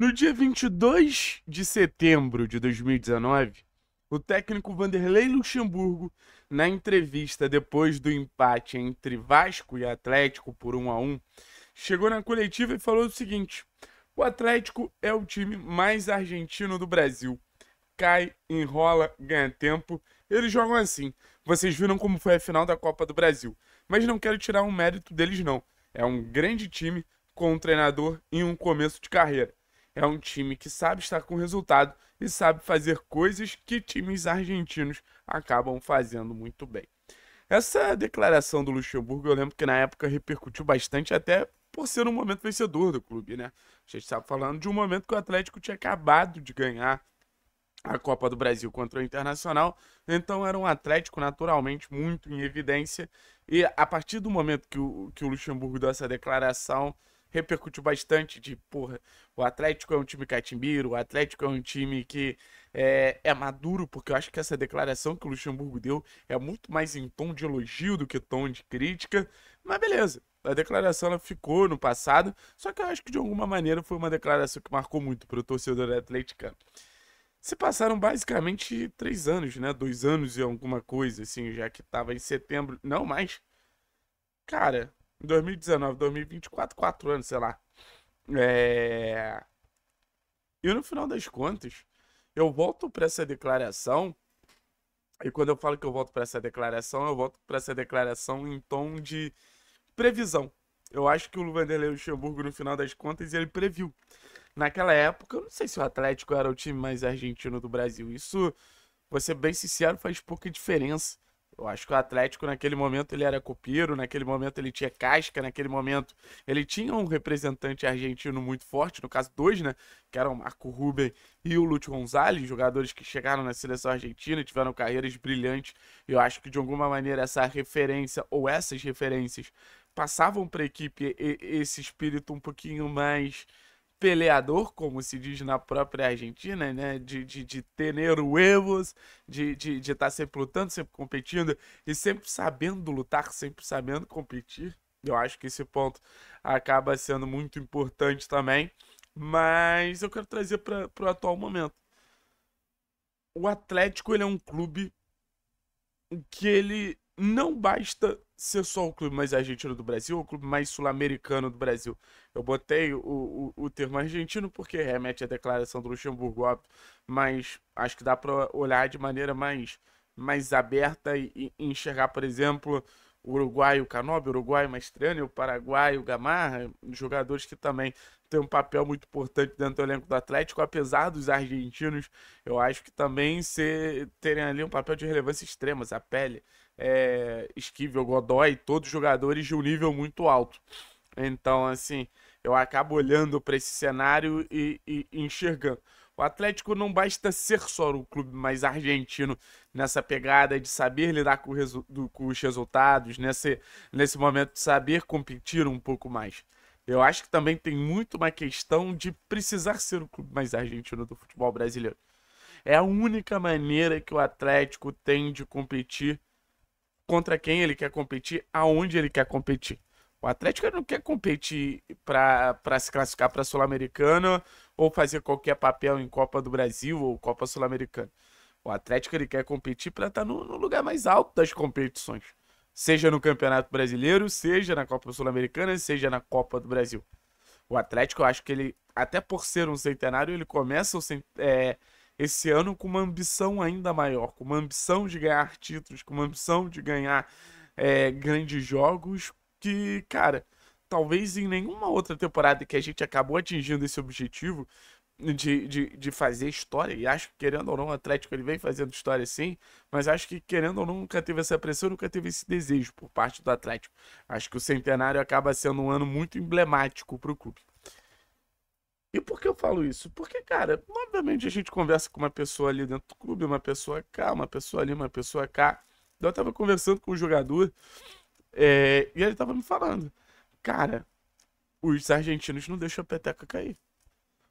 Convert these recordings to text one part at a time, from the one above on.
No dia 22 de setembro de 2019, o técnico Vanderlei Luxemburgo, na entrevista depois do empate entre Vasco e Atlético por 1 a 1, chegou na coletiva e falou o seguinte: "O Atlético é o time mais argentino do Brasil. Cai, enrola, ganha tempo. Eles jogam assim. Vocês viram como foi a final da Copa do Brasil. Mas não quero tirar o um mérito deles não. É um grande time com um treinador em um começo de carreira. É um time que sabe estar com resultado e sabe fazer coisas que times argentinos acabam fazendo muito bem. Essa declaração do Luxemburgo, eu lembro que na época repercutiu bastante, até por ser um momento vencedor do clube, né? A gente estava tá falando de um momento que o Atlético tinha acabado de ganhar a Copa do Brasil contra o Internacional, então era um Atlético naturalmente muito em evidência. E a partir do momento que o, que o Luxemburgo deu essa declaração, repercutiu bastante de, porra, o Atlético é um time catimiro, o Atlético é um time que é, é, maduro, porque eu acho que essa declaração que o Luxemburgo deu é muito mais em tom de elogio do que tom de crítica, mas beleza. A declaração ela ficou no passado, só que eu acho que de alguma maneira foi uma declaração que marcou muito para o torcedor atleticano. Se passaram basicamente três anos, né? Dois anos e alguma coisa, assim, já que estava em setembro. Não, mais. Cara, 2019, 2024, quatro anos, sei lá. É... E no final das contas, eu volto para essa declaração. E quando eu falo que eu volto para essa declaração, eu volto para essa declaração em tom de previsão. Eu acho que o Vanderlei Luxemburgo, no final das contas, ele previu. Naquela época, eu não sei se o Atlético era o time mais argentino do Brasil. Isso, vou ser bem sincero, faz pouca diferença eu acho que o Atlético naquele momento ele era copiro, naquele momento ele tinha casca, naquele momento ele tinha um representante argentino muito forte, no caso dois, né? Que eram o Marco Ruben e o Lúcio Gonzalez, jogadores que chegaram na seleção argentina, tiveram carreiras brilhantes. E eu acho que de alguma maneira essa referência ou essas referências passavam para a equipe esse espírito um pouquinho mais peleador, como se diz na própria Argentina, né? De, de, de tener huevos, de estar de, de tá sempre lutando, sempre competindo e sempre sabendo lutar, sempre sabendo competir. Eu acho que esse ponto acaba sendo muito importante também. Mas eu quero trazer para o atual momento. O Atlético ele é um clube que ele não basta ser só o clube mais argentino do Brasil ou o clube mais sul-americano do Brasil. Eu botei o, o, o, termo argentino porque remete à declaração do Luxemburgo, óbvio, mas acho que dá para olhar de maneira mais, mais aberta e, e enxergar, por exemplo, o Uruguai, o Canobi, o Uruguai, o Mastrani, o Paraguai, o Gamarra, jogadores que também têm um papel muito importante dentro do elenco do Atlético, apesar dos argentinos, eu acho que também se, terem ali um papel de relevância extrema, a pele é, Esquivel, Godoy, todos jogadores de um nível muito alto. Então, assim, eu acabo olhando para esse cenário e, e, enxergando. O Atlético não basta ser só o clube mais argentino nessa pegada de saber lidar com, com, os resultados, nesse, nesse momento de saber competir um pouco mais. Eu acho que também tem muito uma questão de precisar ser o clube mais argentino do futebol brasileiro. É a única maneira que o Atlético tem de competir contra quem ele quer competir, aonde ele quer competir. O Atlético não quer competir para se classificar para Sul-Americana ou fazer qualquer papel em Copa do Brasil ou Copa Sul-Americana. O Atlético ele quer competir para estar tá no, no lugar mais alto das competições, seja no Campeonato Brasileiro, seja na Copa Sul-Americana, seja na Copa do Brasil. O Atlético, eu acho que ele, até por ser um centenário, ele começa o, é, esse ano com uma ambição ainda maior, com uma ambição de ganhar títulos, com uma ambição de ganhar é, grandes jogos, que, cara, talvez em nenhuma outra temporada que a gente acabou atingindo esse objetivo de, de, de fazer história, e acho que querendo ou não, o Atlético ele vem fazendo história sim, mas acho que querendo ou não, nunca teve essa pressão, nunca teve esse desejo por parte do Atlético. Acho que o centenário acaba sendo um ano muito emblemático para o clube. E por que eu falo isso? Porque, cara, obviamente a gente conversa com uma pessoa ali dentro do clube, uma pessoa cá, uma pessoa ali, uma pessoa cá. Então, eu tava conversando com um jogador é, e ele tava me falando, cara, os argentinos não deixam a peteca cair.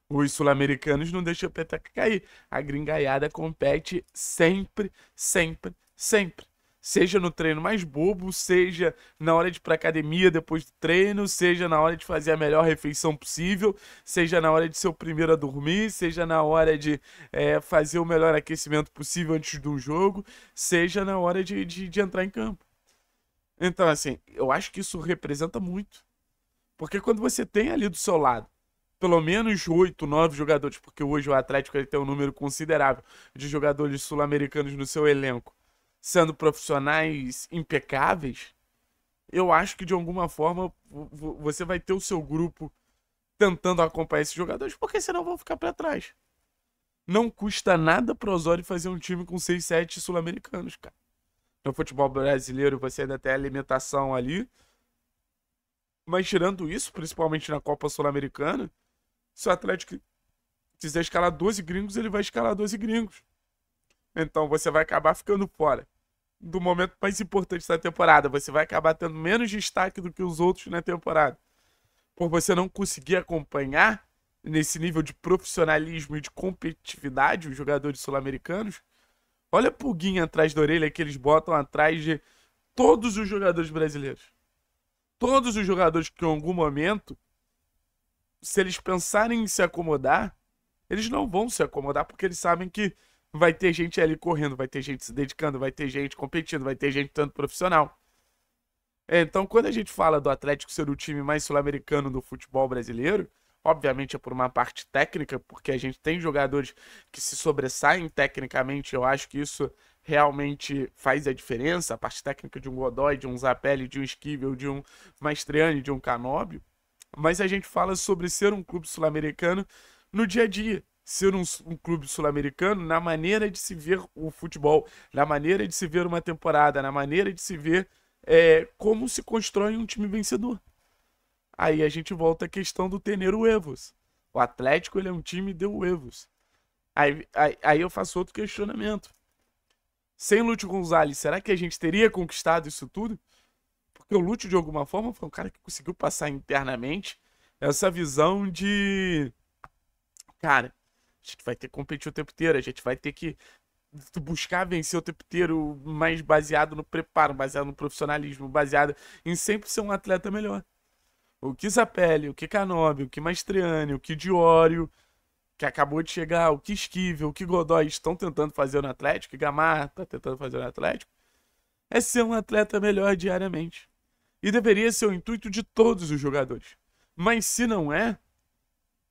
Os sul-americanos não deixam a peteca cair. A gringaiada compete sempre, sempre, sempre. Seja no treino mais bobo, seja na hora de ir pra academia depois do treino, seja na hora de fazer a melhor refeição possível, seja na hora de ser o primeiro a dormir, seja na hora de é, fazer o melhor aquecimento possível antes de um jogo, seja na hora de, de, de entrar em campo. Então, assim, eu acho que isso representa muito. Porque quando você tem ali do seu lado pelo menos oito, nove jogadores, porque hoje o Atlético ele tem um número considerável de jogadores sul-americanos no seu elenco sendo profissionais impecáveis, eu acho que de alguma forma você vai ter o seu grupo tentando acompanhar esses jogadores, porque senão vão ficar para trás. Não custa nada pro Osório fazer um time com 6, 7 sul-americanos, cara. No futebol brasileiro você ainda tem alimentação ali. Mas tirando isso, principalmente na Copa Sul-Americana, se o Atlético quiser escalar 12 gringos, ele vai escalar 12 gringos. Então você vai acabar ficando fora do momento mais importante da temporada. Você vai acabar tendo menos destaque do que os outros na temporada. Por você não conseguir acompanhar nesse nível de profissionalismo e de competitividade os jogadores sul-americanos. Olha a pulguinha atrás da orelha que eles botam atrás de todos os jogadores brasileiros. Todos os jogadores que em algum momento, se eles pensarem em se acomodar, eles não vão se acomodar porque eles sabem que vai ter gente ali correndo, vai ter gente se dedicando, vai ter gente competindo, vai ter gente tanto profissional. É, então, quando a gente fala do Atlético ser o time mais sul-americano do futebol brasileiro, obviamente é por uma parte técnica, porque a gente tem jogadores que se sobressaem tecnicamente, eu acho que isso realmente faz a diferença, a parte técnica de um Godoy, de um Zapelli, de um Esquivel, de um Mastriani, de um Canóbio, mas a gente fala sobre ser um clube sul-americano no dia a dia, ser um, um clube sul-americano na maneira de se ver o futebol, na maneira de se ver uma temporada, na maneira de se ver é, como se constrói um time vencedor. Aí a gente volta à questão do tener o Evos. O Atlético ele é um time de Evos. Aí, aí, aí eu faço outro questionamento. Sem Lúcio Gonzalez, será que a gente teria conquistado isso tudo? Porque o Lúcio, de alguma forma, foi um cara que conseguiu passar internamente essa visão de. Cara, gente vai ter que competir o tempo inteiro, a gente vai ter que buscar vencer o tempo inteiro mais baseado no preparo, baseado no profissionalismo, baseado em sempre ser um atleta melhor. O que Zapelli, o que Canobi, o que Mastriani, o que Diório, que acabou de chegar, o que Esquivel, o que Godoy estão tentando fazer no Atlético, que Gamar está tentando fazer no Atlético, é ser um atleta melhor diariamente. E deveria ser o intuito de todos os jogadores. Mas se não é,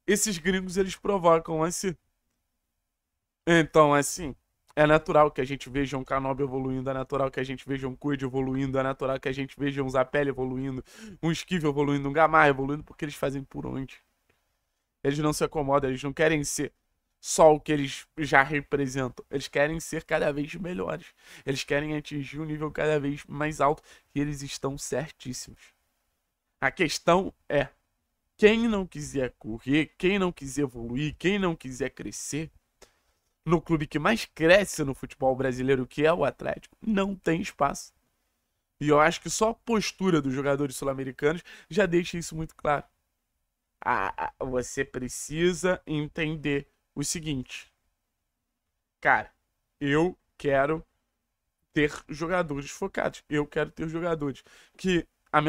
esses gringos eles provocam a si. Então, é assim, é natural que a gente veja um Kanobi evoluindo, é natural que a gente veja um Cuid evoluindo, é natural que a gente veja um Zapelli evoluindo, um Esquive evoluindo, um Gamar evoluindo, porque eles fazem por onde. Eles não se acomodam, eles não querem ser só o que eles já representam. Eles querem ser cada vez melhores. Eles querem atingir um nível cada vez mais alto e eles estão certíssimos. A questão é: quem não quiser correr, quem não quiser evoluir, quem não quiser crescer, no clube que mais cresce no futebol brasileiro, que é o Atlético, não tem espaço. E eu acho que só a postura dos jogadores sul-americanos já deixa isso muito claro. Ah, você precisa entender o seguinte. Cara, eu quero ter jogadores focados. Eu quero ter jogadores que a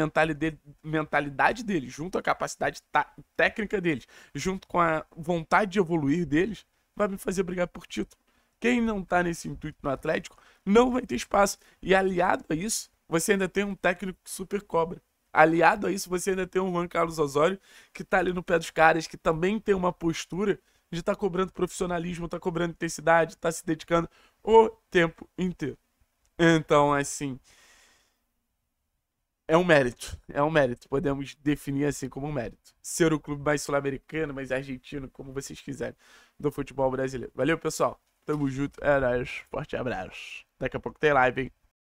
mentalidade deles, junto à capacidade tá, técnica deles, junto com a vontade de evoluir deles, vai me fazer brigar por título. Quem não tá nesse intuito no Atlético não vai ter espaço. E aliado a isso, você ainda tem um técnico super cobra. Aliado a isso, você ainda tem um Juan Carlos Osório que tá ali no pé dos caras, que também tem uma postura de estar tá cobrando profissionalismo, tá cobrando intensidade, tá se dedicando o tempo inteiro. Então, assim, é um mérito, é um mérito. Podemos definir assim como um mérito. Ser o clube mais sul-americano, mais argentino, como vocês quiserem do futebol brasileiro. Valeu, pessoal. Tamo junto. É nóis. Forte abraço. Daqui a pouco tem live, hein?